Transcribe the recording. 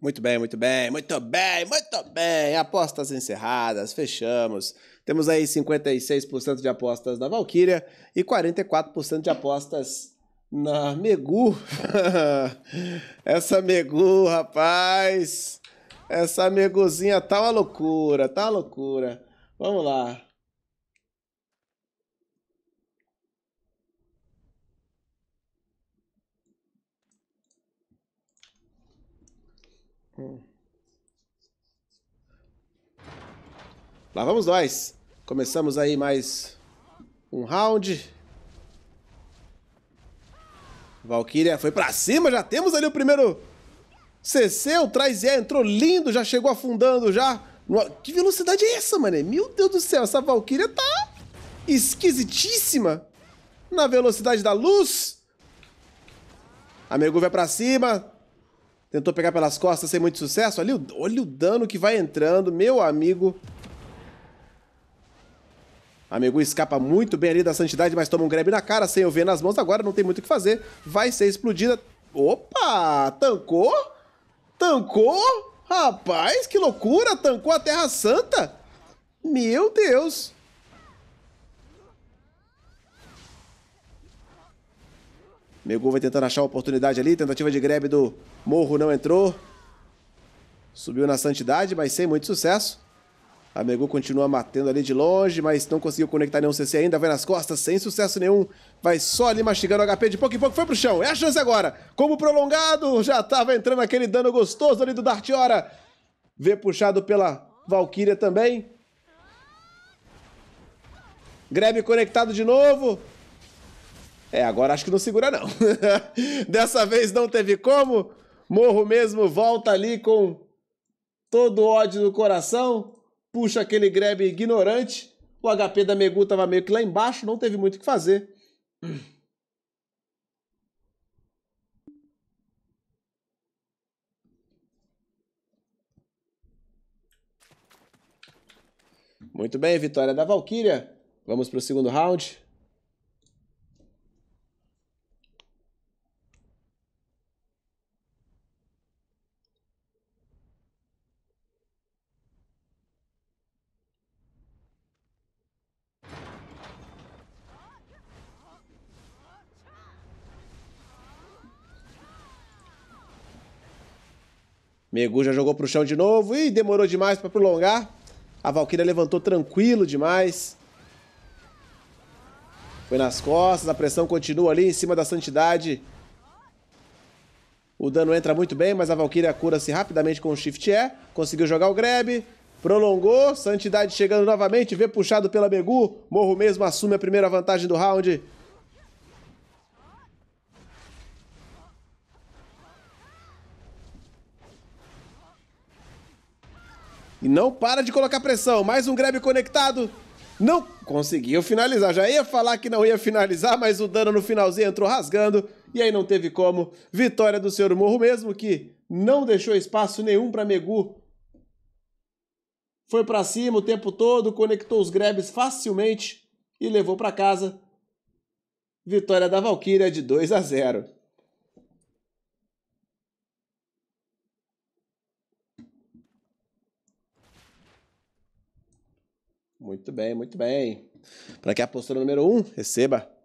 Muito bem, muito bem, muito bem, muito bem. Apostas encerradas, fechamos. Temos aí 56% de apostas na Valkyria e 44% de apostas na Megu. Essa Megu, rapaz. Essa Meguzinha tá uma loucura, tá uma loucura. Vamos lá. Hum. Lá vamos nós. Começamos aí mais um round. Valkyria foi pra cima, já temos ali o primeiro CC, o Trazier entrou lindo, já chegou afundando já. Que velocidade é essa, mano? Meu Deus do céu, essa Valkyria tá esquisitíssima na velocidade da luz. Amigo vai pra cima, Tentou pegar pelas costas sem muito sucesso. Olha o, olha o dano que vai entrando, meu amigo. Amigo escapa muito bem ali da santidade, mas toma um grab na cara, sem eu ver nas mãos. Agora não tem muito o que fazer. Vai ser explodida. Opa! Tancou? Tancou? Rapaz, que loucura! Tancou a Terra Santa? Meu Deus! Megu vai tentando achar a oportunidade ali. Tentativa de greve do Morro não entrou. Subiu na santidade, mas sem muito sucesso. A Megu continua matando ali de longe, mas não conseguiu conectar nenhum CC ainda. Vai nas costas, sem sucesso nenhum. Vai só ali mastigando o HP de pouco em pouco. Foi pro chão. É a chance agora. Como prolongado, já tava entrando aquele dano gostoso ali do Dartiora. Vê puxado pela Valkyria também. Greve conectado de novo. É, agora acho que não segura não. Dessa vez não teve como. Morro mesmo volta ali com todo o ódio no coração, puxa aquele grab ignorante. O HP da Megu tava meio que lá embaixo, não teve muito o que fazer. Muito bem, vitória da Valkyria. Vamos para o segundo round. Megu já jogou para o chão de novo e demorou demais para prolongar. A Valkyria levantou tranquilo demais. Foi nas costas, a pressão continua ali em cima da Santidade. O dano entra muito bem, mas a Valkyria cura-se rapidamente com o Shift E. Conseguiu jogar o grab, prolongou. Santidade chegando novamente, vê puxado pela Megu. Morro mesmo assume a primeira vantagem do round. E não para de colocar pressão. Mais um grab conectado. Não conseguiu finalizar. Já ia falar que não ia finalizar, mas o dano no finalzinho entrou rasgando. E aí não teve como. Vitória do Senhor Morro mesmo, que não deixou espaço nenhum para Megu. Foi para cima o tempo todo, conectou os grabs facilmente e levou para casa. Vitória da Valkyria de 2 a 0. Muito bem, muito bem. Para que a postura número um, receba.